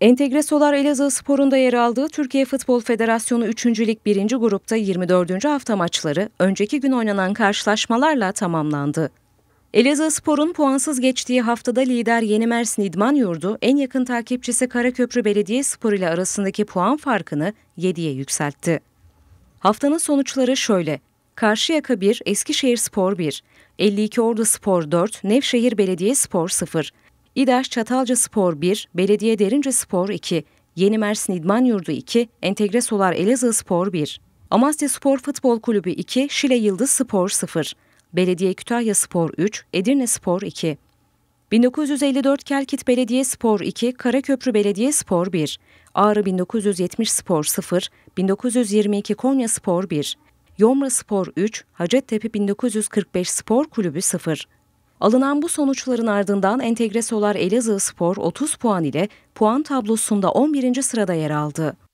Entegre Solar Elazığ Spor'un da yer aldığı Türkiye Futbol Federasyonu 3. Lig 1. grupta 24. hafta maçları önceki gün oynanan karşılaşmalarla tamamlandı. Elazığ Spor'un puansız geçtiği haftada lider Yeni Mersin İdman Yurdu, en yakın takipçisi Karaköprü Belediye Spor ile arasındaki puan farkını 7'ye yükseltti. Haftanın sonuçları şöyle. Karşıyaka 1, Eskişehir Spor 1, 52 Ordu Spor 4, Nevşehir Belediye Spor 0, İDAŞ Çatalca Spor 1, Belediye Derince Spor 2, Yeni Mersin İdman Yurdu 2, Entegre Solar Elazığ Spor 1, Amasya Spor Futbol Kulübü 2, Şile Yıldız Spor 0, Belediye Kütahya Spor 3, Edirne Spor 2. 1954 Kelkit Belediye Spor 2, Karaköprü Belediye Spor 1, Ağrı 1970 Spor 0, 1922 Konya Spor 1, Yomra Spor 3, Hacettepe 1945 Spor Kulübü 0. Alınan bu sonuçların ardından Entegre Solar Elazığ Spor 30 puan ile puan tablosunda 11. sırada yer aldı.